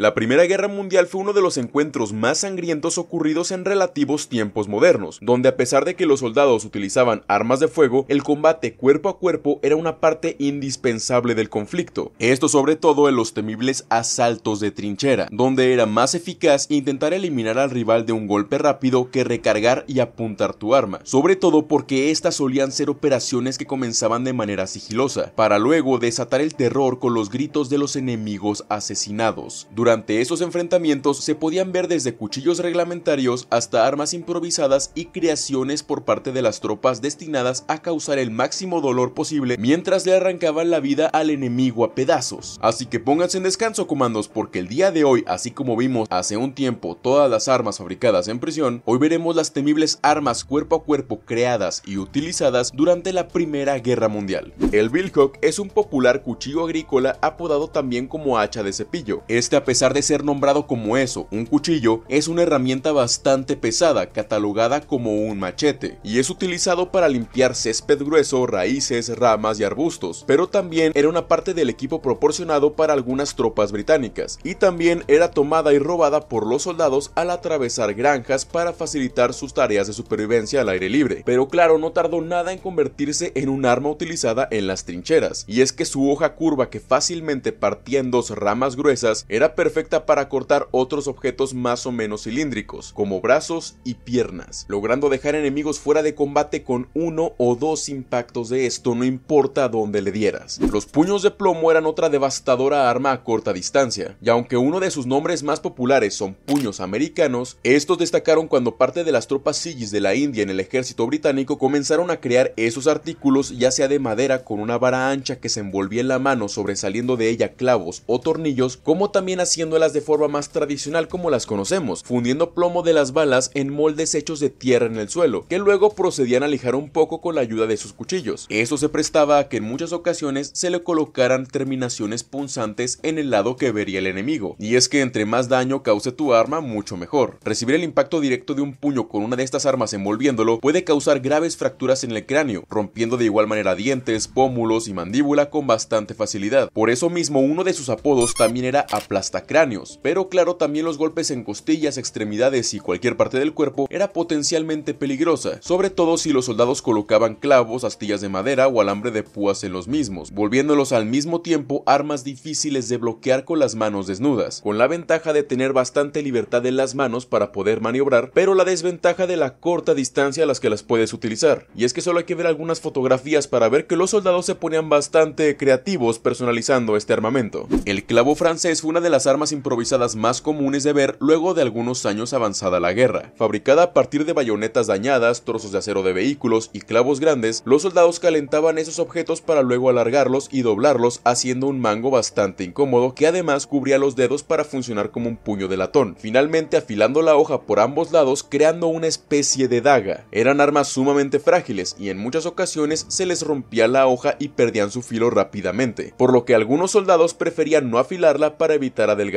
La Primera Guerra Mundial fue uno de los encuentros más sangrientos ocurridos en relativos tiempos modernos, donde a pesar de que los soldados utilizaban armas de fuego, el combate cuerpo a cuerpo era una parte indispensable del conflicto. Esto sobre todo en los temibles asaltos de trinchera, donde era más eficaz intentar eliminar al rival de un golpe rápido que recargar y apuntar tu arma, sobre todo porque estas solían ser operaciones que comenzaban de manera sigilosa, para luego desatar el terror con los gritos de los enemigos asesinados. Durante durante esos enfrentamientos se podían ver desde cuchillos reglamentarios hasta armas improvisadas y creaciones por parte de las tropas destinadas a causar el máximo dolor posible mientras le arrancaban la vida al enemigo a pedazos. Así que pónganse en descanso comandos porque el día de hoy, así como vimos hace un tiempo todas las armas fabricadas en prisión, hoy veremos las temibles armas cuerpo a cuerpo creadas y utilizadas durante la Primera Guerra Mundial. El billcock es un popular cuchillo agrícola apodado también como hacha de cepillo. Este pesar pesar de ser nombrado como eso, un cuchillo, es una herramienta bastante pesada, catalogada como un machete, y es utilizado para limpiar césped grueso, raíces, ramas y arbustos, pero también era una parte del equipo proporcionado para algunas tropas británicas, y también era tomada y robada por los soldados al atravesar granjas para facilitar sus tareas de supervivencia al aire libre, pero claro, no tardó nada en convertirse en un arma utilizada en las trincheras, y es que su hoja curva que fácilmente partía en dos ramas gruesas era perfecta para cortar otros objetos más o menos cilíndricos, como brazos y piernas, logrando dejar enemigos fuera de combate con uno o dos impactos de esto, no importa dónde le dieras. Los puños de plomo eran otra devastadora arma a corta distancia, y aunque uno de sus nombres más populares son puños americanos, estos destacaron cuando parte de las tropas Sigis de la India en el ejército británico comenzaron a crear esos artículos ya sea de madera con una vara ancha que se envolvía en la mano sobresaliendo de ella clavos o tornillos, como también hacía de forma más tradicional como las conocemos, fundiendo plomo de las balas en moldes hechos de tierra en el suelo, que luego procedían a lijar un poco con la ayuda de sus cuchillos. Eso se prestaba a que en muchas ocasiones se le colocaran terminaciones punzantes en el lado que vería el enemigo, y es que entre más daño cause tu arma, mucho mejor. Recibir el impacto directo de un puño con una de estas armas envolviéndolo puede causar graves fracturas en el cráneo, rompiendo de igual manera dientes, pómulos y mandíbula con bastante facilidad. Por eso mismo uno de sus apodos también era aplastacar cráneos, pero claro también los golpes en costillas, extremidades y cualquier parte del cuerpo era potencialmente peligrosa, sobre todo si los soldados colocaban clavos, astillas de madera o alambre de púas en los mismos, volviéndolos al mismo tiempo armas difíciles de bloquear con las manos desnudas, con la ventaja de tener bastante libertad en las manos para poder maniobrar, pero la desventaja de la corta distancia a las que las puedes utilizar. Y es que solo hay que ver algunas fotografías para ver que los soldados se ponían bastante creativos personalizando este armamento. El clavo francés fue una de las armas improvisadas más comunes de ver luego de algunos años avanzada la guerra. Fabricada a partir de bayonetas dañadas, trozos de acero de vehículos y clavos grandes, los soldados calentaban esos objetos para luego alargarlos y doblarlos haciendo un mango bastante incómodo que además cubría los dedos para funcionar como un puño de latón, finalmente afilando la hoja por ambos lados creando una especie de daga. Eran armas sumamente frágiles y en muchas ocasiones se les rompía la hoja y perdían su filo rápidamente, por lo que algunos soldados preferían no afilarla para evitar adelgazar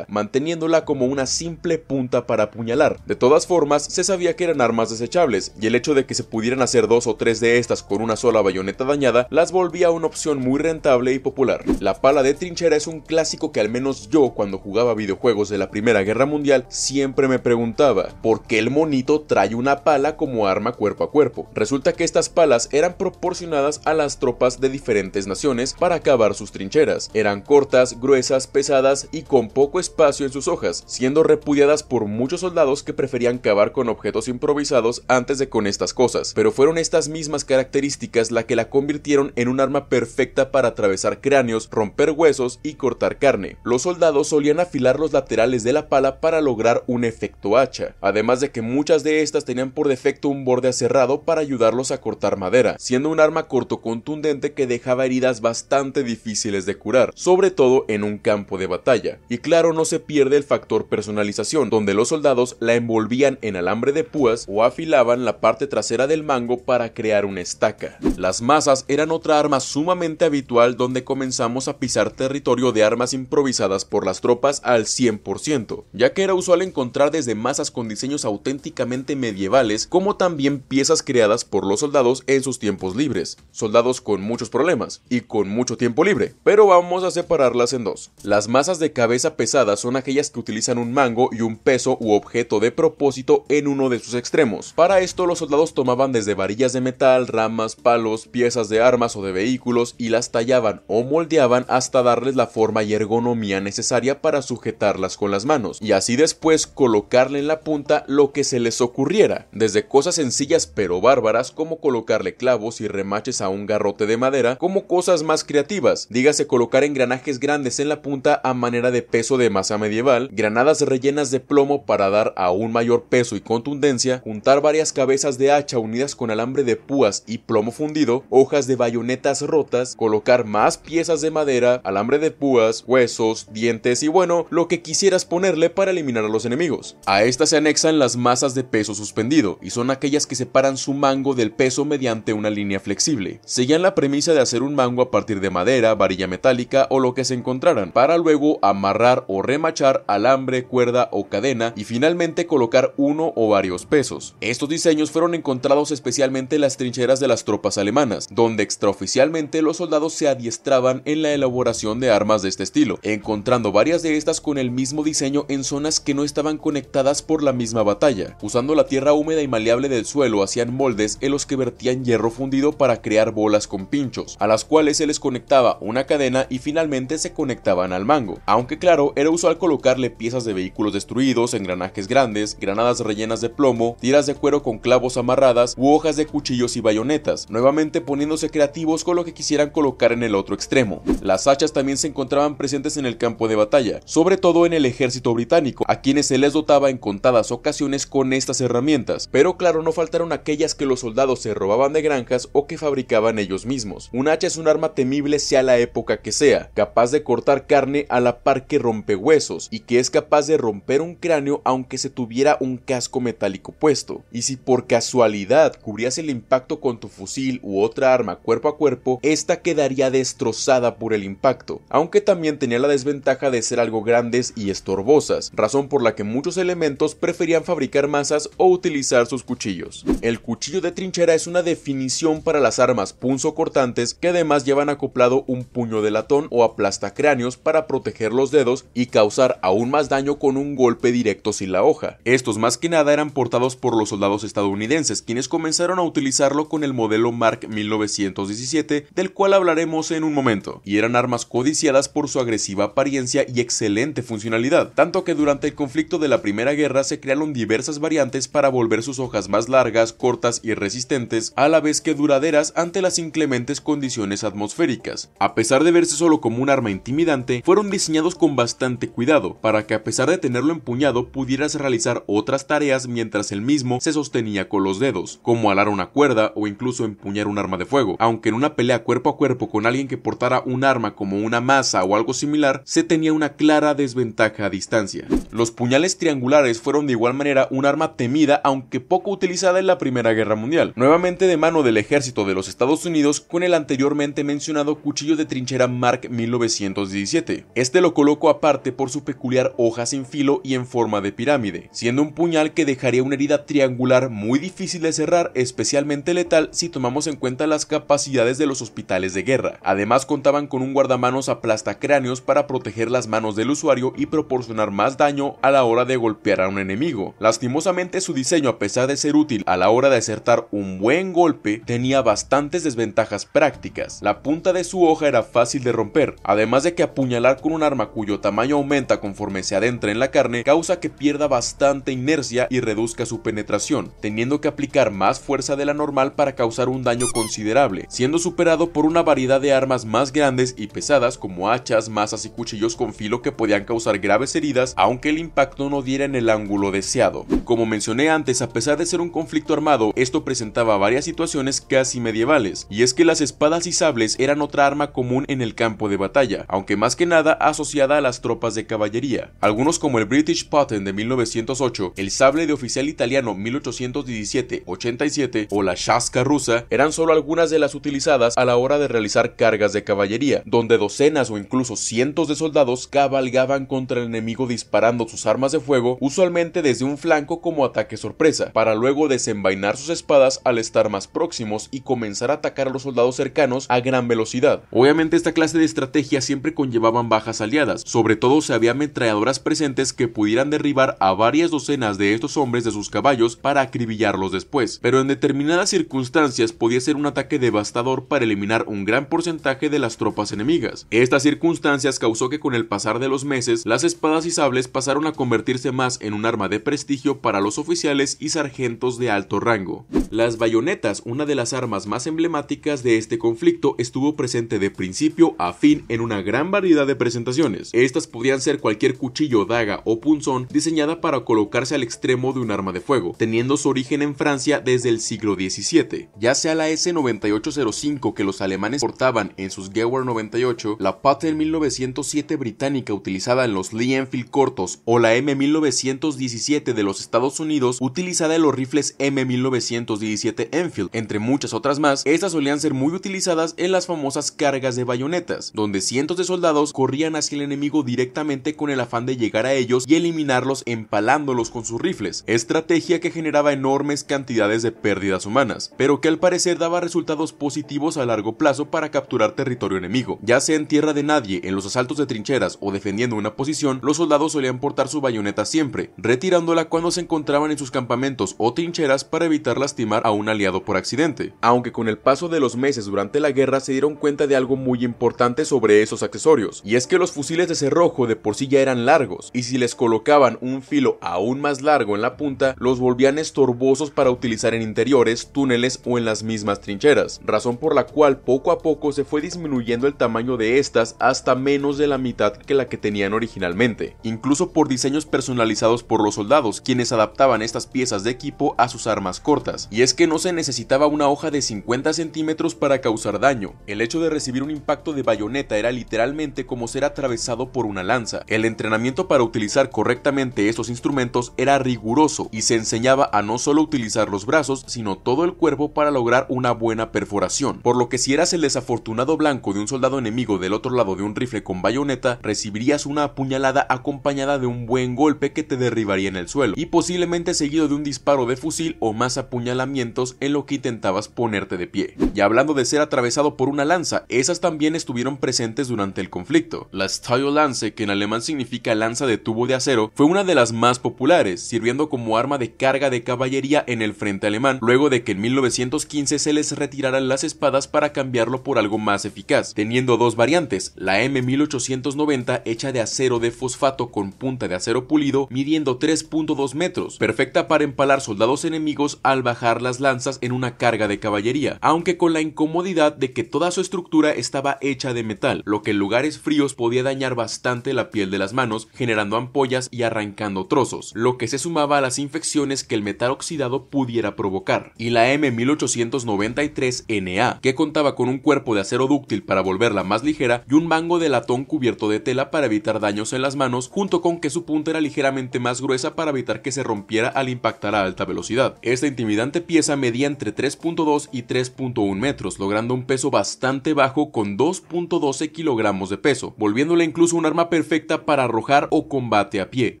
manteniéndola como una simple punta para apuñalar. De todas formas, se sabía que eran armas desechables, y el hecho de que se pudieran hacer dos o tres de estas con una sola bayoneta dañada las volvía una opción muy rentable y popular. La pala de trinchera es un clásico que al menos yo cuando jugaba videojuegos de la Primera Guerra Mundial siempre me preguntaba, ¿por qué el monito trae una pala como arma cuerpo a cuerpo? Resulta que estas palas eran proporcionadas a las tropas de diferentes naciones para acabar sus trincheras. Eran cortas, gruesas, pesadas y con con poco espacio en sus hojas, siendo repudiadas por muchos soldados que preferían cavar con objetos improvisados antes de con estas cosas, pero fueron estas mismas características la que la convirtieron en un arma perfecta para atravesar cráneos, romper huesos y cortar carne. Los soldados solían afilar los laterales de la pala para lograr un efecto hacha, además de que muchas de estas tenían por defecto un borde aserrado para ayudarlos a cortar madera, siendo un arma corto contundente que dejaba heridas bastante difíciles de curar, sobre todo en un campo de batalla. Y claro, no se pierde el factor personalización, donde los soldados la envolvían en alambre de púas o afilaban la parte trasera del mango para crear una estaca. Las masas eran otra arma sumamente habitual donde comenzamos a pisar territorio de armas improvisadas por las tropas al 100%, ya que era usual encontrar desde masas con diseños auténticamente medievales como también piezas creadas por los soldados en sus tiempos libres, soldados con muchos problemas y con mucho tiempo libre, pero vamos a separarlas en dos. Las masas de cabeza pesada son aquellas que utilizan un mango y un peso u objeto de propósito en uno de sus extremos. Para esto los soldados tomaban desde varillas de metal, ramas, palos, piezas de armas o de vehículos y las tallaban o moldeaban hasta darles la forma y ergonomía necesaria para sujetarlas con las manos y así después colocarle en la punta lo que se les ocurriera, desde cosas sencillas pero bárbaras como colocarle clavos y remaches a un garrote de madera, como cosas más creativas, dígase colocar engranajes grandes en la punta a manera de peso de masa medieval, granadas rellenas de plomo para dar aún mayor peso y contundencia, juntar varias cabezas de hacha unidas con alambre de púas y plomo fundido, hojas de bayonetas rotas, colocar más piezas de madera, alambre de púas, huesos, dientes y bueno, lo que quisieras ponerle para eliminar a los enemigos. A estas se anexan las masas de peso suspendido y son aquellas que separan su mango del peso mediante una línea flexible. Seguían la premisa de hacer un mango a partir de madera, varilla metálica o lo que se encontraran, para luego amar o remachar alambre, cuerda o cadena y finalmente colocar uno o varios pesos. Estos diseños fueron encontrados especialmente en las trincheras de las tropas alemanas, donde extraoficialmente los soldados se adiestraban en la elaboración de armas de este estilo, encontrando varias de estas con el mismo diseño en zonas que no estaban conectadas por la misma batalla. Usando la tierra húmeda y maleable del suelo hacían moldes en los que vertían hierro fundido para crear bolas con pinchos, a las cuales se les conectaba una cadena y finalmente se conectaban al mango, aunque claro era usual colocarle piezas de vehículos destruidos, engranajes grandes, granadas rellenas de plomo, tiras de cuero con clavos amarradas u hojas de cuchillos y bayonetas, nuevamente poniéndose creativos con lo que quisieran colocar en el otro extremo. Las hachas también se encontraban presentes en el campo de batalla, sobre todo en el ejército británico, a quienes se les dotaba en contadas ocasiones con estas herramientas, pero claro no faltaron aquellas que los soldados se robaban de granjas o que fabricaban ellos mismos. Un hacha es un arma temible sea la época que sea, capaz de cortar carne a la par que rompe huesos y que es capaz de romper un cráneo aunque se tuviera un casco metálico puesto. Y si por casualidad cubrías el impacto con tu fusil u otra arma cuerpo a cuerpo, esta quedaría destrozada por el impacto, aunque también tenía la desventaja de ser algo grandes y estorbosas, razón por la que muchos elementos preferían fabricar masas o utilizar sus cuchillos. El cuchillo de trinchera es una definición para las armas punzo cortantes que además llevan acoplado un puño de latón o aplasta cráneos para proteger los dedos y causar aún más daño con un golpe directo sin la hoja. Estos más que nada eran portados por los soldados estadounidenses, quienes comenzaron a utilizarlo con el modelo Mark 1917, del cual hablaremos en un momento, y eran armas codiciadas por su agresiva apariencia y excelente funcionalidad, tanto que durante el conflicto de la Primera Guerra se crearon diversas variantes para volver sus hojas más largas, cortas y resistentes, a la vez que duraderas ante las inclementes condiciones atmosféricas. A pesar de verse solo como un arma intimidante, fueron diseñados bastante cuidado, para que a pesar de tenerlo empuñado pudieras realizar otras tareas mientras el mismo se sostenía con los dedos, como alar una cuerda o incluso empuñar un arma de fuego, aunque en una pelea cuerpo a cuerpo con alguien que portara un arma como una masa o algo similar, se tenía una clara desventaja a distancia. Los puñales triangulares fueron de igual manera un arma temida aunque poco utilizada en la Primera Guerra Mundial, nuevamente de mano del ejército de los Estados Unidos con el anteriormente mencionado cuchillo de trinchera Mark 1917. Este lo colocó aparte por su peculiar hoja sin filo y en forma de pirámide, siendo un puñal que dejaría una herida triangular muy difícil de cerrar, especialmente letal si tomamos en cuenta las capacidades de los hospitales de guerra. Además contaban con un guardamanos aplastacráneos para proteger las manos del usuario y proporcionar más daño a la hora de golpear a un enemigo. Lastimosamente su diseño a pesar de ser útil a la hora de acertar un buen golpe, tenía bastantes desventajas prácticas. La punta de su hoja era fácil de romper, además de que apuñalar con un arma cuyo cuyo tamaño aumenta conforme se adentra en la carne, causa que pierda bastante inercia y reduzca su penetración, teniendo que aplicar más fuerza de la normal para causar un daño considerable, siendo superado por una variedad de armas más grandes y pesadas como hachas, mazas y cuchillos con filo que podían causar graves heridas, aunque el impacto no diera en el ángulo deseado. Como mencioné antes, a pesar de ser un conflicto armado, esto presentaba varias situaciones casi medievales, y es que las espadas y sables eran otra arma común en el campo de batalla, aunque más que nada asociada las tropas de caballería. Algunos como el British Patton de 1908, el sable de oficial italiano 1817-87 o la Shaska rusa eran solo algunas de las utilizadas a la hora de realizar cargas de caballería, donde docenas o incluso cientos de soldados cabalgaban contra el enemigo disparando sus armas de fuego, usualmente desde un flanco como ataque sorpresa, para luego desenvainar sus espadas al estar más próximos y comenzar a atacar a los soldados cercanos a gran velocidad. Obviamente esta clase de estrategia siempre conllevaban bajas aliadas, sobre todo se había ametralladoras presentes que pudieran derribar a varias docenas de estos hombres de sus caballos para acribillarlos después, pero en determinadas circunstancias podía ser un ataque devastador para eliminar un gran porcentaje de las tropas enemigas. Estas circunstancias causó que con el pasar de los meses, las espadas y sables pasaron a convertirse más en un arma de prestigio para los oficiales y sargentos de alto rango. Las bayonetas, una de las armas más emblemáticas de este conflicto, estuvo presente de principio a fin en una gran variedad de presentaciones. Estas podían ser cualquier cuchillo, daga o punzón diseñada para colocarse al extremo de un arma de fuego, teniendo su origen en Francia desde el siglo XVII. Ya sea la S-9805 que los alemanes portaban en sus Gewehr 98, la Pattern 1907 británica utilizada en los Lee Enfield cortos o la M1917 de los Estados Unidos utilizada en los rifles M1917 Enfield, entre muchas otras más, estas solían ser muy utilizadas en las famosas cargas de bayonetas, donde cientos de soldados corrían hacia el enemigo directamente con el afán de llegar a ellos y eliminarlos empalándolos con sus rifles, estrategia que generaba enormes cantidades de pérdidas humanas, pero que al parecer daba resultados positivos a largo plazo para capturar territorio enemigo. Ya sea en tierra de nadie, en los asaltos de trincheras o defendiendo una posición, los soldados solían portar su bayoneta siempre, retirándola cuando se encontraban en sus campamentos o trincheras para evitar lastimar a un aliado por accidente. Aunque con el paso de los meses durante la guerra se dieron cuenta de algo muy importante sobre esos accesorios, y es que los fusiles de cerrojo de por sí ya eran largos, y si les colocaban un filo aún más largo en la punta, los volvían estorbosos para utilizar en interiores, túneles o en las mismas trincheras, razón por la cual poco a poco se fue disminuyendo el tamaño de estas hasta menos de la mitad que la que tenían originalmente, incluso por diseños personalizados por los soldados, quienes adaptaban estas piezas de equipo a sus armas cortas, y es que no se necesitaba una hoja de 50 centímetros para causar daño, el hecho de recibir un impacto de bayoneta era literalmente como ser atravesado por una lanza. El entrenamiento para utilizar correctamente estos instrumentos era riguroso y se enseñaba a no solo utilizar los brazos, sino todo el cuerpo para lograr una buena perforación, por lo que si eras el desafortunado blanco de un soldado enemigo del otro lado de un rifle con bayoneta, recibirías una apuñalada acompañada de un buen golpe que te derribaría en el suelo, y posiblemente seguido de un disparo de fusil o más apuñalamientos en lo que intentabas ponerte de pie. Y hablando de ser atravesado por una lanza, esas también estuvieron presentes durante el conflicto. Las lance, que en alemán significa lanza de tubo de acero, fue una de las más populares, sirviendo como arma de carga de caballería en el frente alemán, luego de que en 1915 se les retiraran las espadas para cambiarlo por algo más eficaz, teniendo dos variantes, la M1890 hecha de acero de fosfato con punta de acero pulido, midiendo 3.2 metros, perfecta para empalar soldados enemigos al bajar las lanzas en una carga de caballería, aunque con la incomodidad de que toda su estructura estaba hecha de metal, lo que en lugares fríos podía dañar bastante la piel de las manos, generando ampollas y arrancando trozos, lo que se sumaba a las infecciones que el metal oxidado pudiera provocar. Y la M1893NA, que contaba con un cuerpo de acero dúctil para volverla más ligera y un mango de latón cubierto de tela para evitar daños en las manos, junto con que su punta era ligeramente más gruesa para evitar que se rompiera al impactar a alta velocidad. Esta intimidante pieza medía entre 3.2 y 3.1 metros, logrando un peso bastante bajo con 2.12 kilogramos de peso, volviéndola incluso un arma perfecta para arrojar o combate a pie.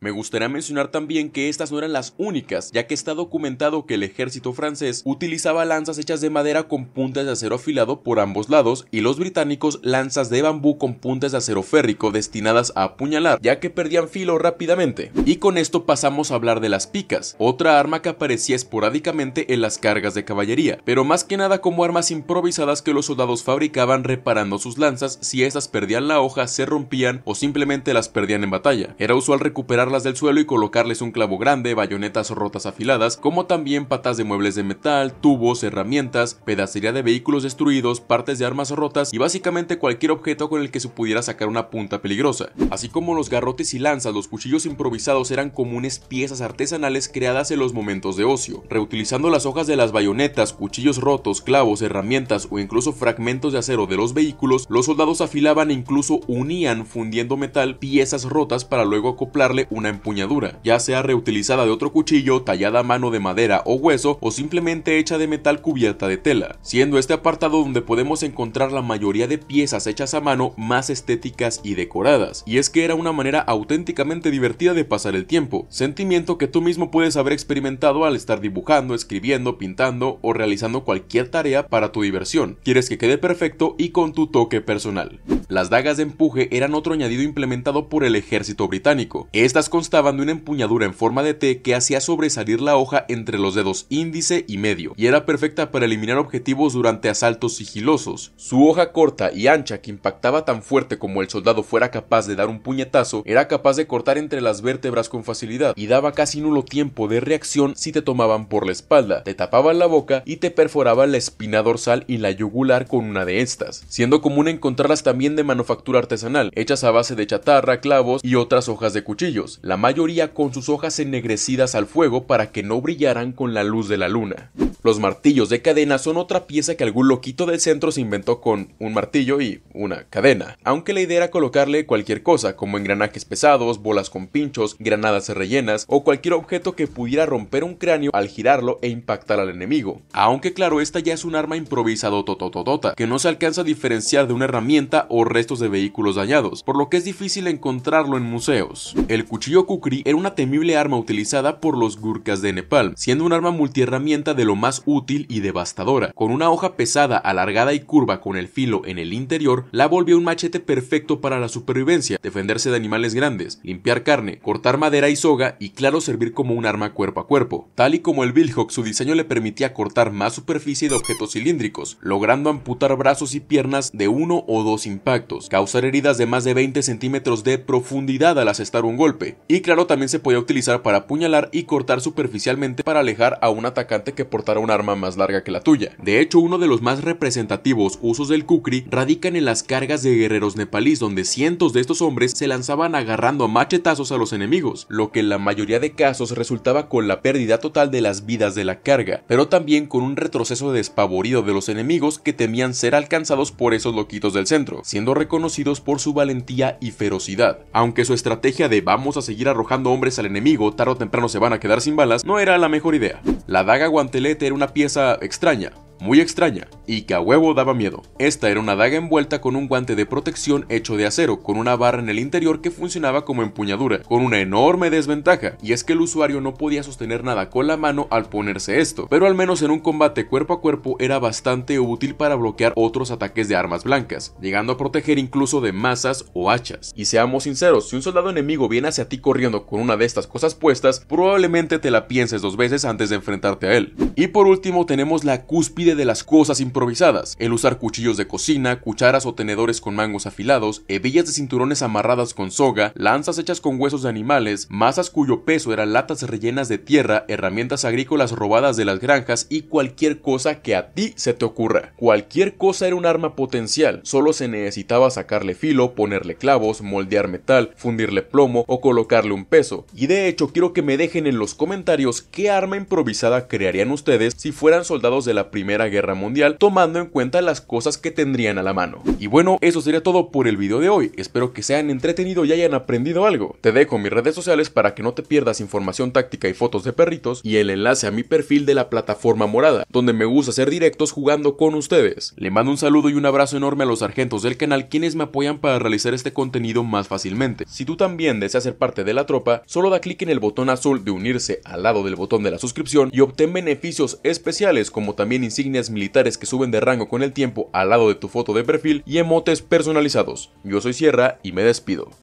Me gustaría mencionar también que estas no eran las únicas, ya que está documentado que el ejército francés utilizaba lanzas hechas de madera con puntas de acero afilado por ambos lados y los británicos lanzas de bambú con puntas de acero férrico destinadas a apuñalar, ya que perdían filo rápidamente. Y con esto pasamos a hablar de las picas, otra arma que aparecía esporádicamente en las cargas de caballería, pero más que nada como armas improvisadas que los soldados fabricaban reparando sus lanzas si estas perdían la hoja, se rompían o simplemente las perdían en batalla. Era usual recuperarlas del suelo y colocarles un clavo grande, bayonetas rotas afiladas, como también patas de muebles de metal, tubos, herramientas, pedacería de vehículos destruidos, partes de armas rotas y básicamente cualquier objeto con el que se pudiera sacar una punta peligrosa. Así como los garrotes y lanzas, los cuchillos improvisados eran comunes piezas artesanales creadas en los momentos de ocio, reutilizando las hojas de las bayonetas, cuchillos rotos, clavos, herramientas o incluso fragmentos de acero de los vehículos, los soldados afilaban e incluso unían fundiendo metal, piezas rotas para luego acoplarle una empuñadura, ya sea reutilizada de otro cuchillo, tallada a mano de madera o hueso o simplemente hecha de metal cubierta de tela, siendo este apartado donde podemos encontrar la mayoría de piezas hechas a mano más estéticas y decoradas, y es que era una manera auténticamente divertida de pasar el tiempo, sentimiento que tú mismo puedes haber experimentado al estar dibujando, escribiendo, pintando o realizando cualquier tarea para tu diversión, quieres que quede perfecto y con tu toque personal. Las dagas de empuje eran otro añadido implementado por el ejército británico. Estas constaban de una empuñadura en forma de T que hacía sobresalir la hoja entre los dedos índice y medio, y era perfecta para eliminar objetivos durante asaltos sigilosos. Su hoja corta y ancha, que impactaba tan fuerte como el soldado fuera capaz de dar un puñetazo, era capaz de cortar entre las vértebras con facilidad, y daba casi nulo tiempo de reacción si te tomaban por la espalda, te tapaban la boca y te perforaban la espina dorsal y la yugular con una de estas, siendo común encontrarlas también de manufactura artesanal, hechas a base de chatarra, clavos y otras hojas de cuchillos, la mayoría con sus hojas ennegrecidas al fuego para que no brillaran con la luz de la luna. Los martillos de cadena son otra pieza que algún loquito del centro se inventó con un martillo y una cadena, aunque la idea era colocarle cualquier cosa, como engranajes pesados, bolas con pinchos, granadas rellenas o cualquier objeto que pudiera romper un cráneo al girarlo e impactar al enemigo. Aunque claro, esta ya es un arma improvisado totototota, que no se alcanza a diferenciar de una herramienta o restos de vehículos dañados, por lo que es difícil encontrarlo en museos. El cuchillo Kukri era una temible arma utilizada por los Gurkhas de Nepal, siendo un arma multiherramienta de lo más útil y devastadora. Con una hoja pesada, alargada y curva con el filo en el interior, la volvió un machete perfecto para la supervivencia, defenderse de animales grandes, limpiar carne, cortar madera y soga y claro servir como un arma cuerpo a cuerpo. Tal y como el Billhook, su diseño le permitía cortar más superficie de objetos cilíndricos, logrando amputar brazos y piernas de uno o dos impactos, causar heridas de más de de 20 centímetros de profundidad al asestar un golpe, y claro también se podía utilizar para apuñalar y cortar superficialmente para alejar a un atacante que portara un arma más larga que la tuya. De hecho, uno de los más representativos usos del kukri radican en las cargas de guerreros nepalíes, donde cientos de estos hombres se lanzaban agarrando machetazos a los enemigos, lo que en la mayoría de casos resultaba con la pérdida total de las vidas de la carga, pero también con un retroceso despavorido de los enemigos que temían ser alcanzados por esos loquitos del centro, siendo reconocidos por su valentía y ferocidad. Aunque su estrategia de vamos a seguir arrojando hombres al enemigo, tarde o temprano se van a quedar sin balas, no era la mejor idea. La daga guantelete era una pieza extraña, muy extraña y que a huevo daba miedo. Esta era una daga envuelta con un guante de protección hecho de acero, con una barra en el interior que funcionaba como empuñadura, con una enorme desventaja, y es que el usuario no podía sostener nada con la mano al ponerse esto, pero al menos en un combate cuerpo a cuerpo era bastante útil para bloquear otros ataques de armas blancas, llegando a proteger incluso de masas o hachas. Y seamos sinceros, si un soldado enemigo viene hacia ti corriendo con una de estas cosas puestas, probablemente te la pienses dos veces antes de enfrentarte a él. Y por último tenemos la cúspide de las cosas improvisadas, el usar cuchillos de cocina, cucharas o tenedores con mangos afilados, hebillas de cinturones amarradas con soga, lanzas hechas con huesos de animales, masas cuyo peso eran latas rellenas de tierra, herramientas agrícolas robadas de las granjas y cualquier cosa que a ti se te ocurra. Cualquier cosa era un arma potencial, solo se necesitaba sacarle filo, ponerle clavos, moldear metal, fundirle plomo o colocarle un peso. Y de hecho quiero que me dejen en los comentarios qué arma improvisada crearían ustedes si fueran soldados de la primera Guerra Mundial, tomando en cuenta las cosas que tendrían a la mano. Y bueno, eso sería todo por el video de hoy, espero que se hayan entretenido y hayan aprendido algo. Te dejo mis redes sociales para que no te pierdas información táctica y fotos de perritos y el enlace a mi perfil de la plataforma morada, donde me gusta hacer directos jugando con ustedes. Le mando un saludo y un abrazo enorme a los sargentos del canal quienes me apoyan para realizar este contenido más fácilmente. Si tú también deseas ser parte de la tropa, solo da clic en el botón azul de unirse al lado del botón de la suscripción y obtén beneficios especiales como también insignia militares que suben de rango con el tiempo al lado de tu foto de perfil y emotes personalizados. Yo soy Sierra y me despido.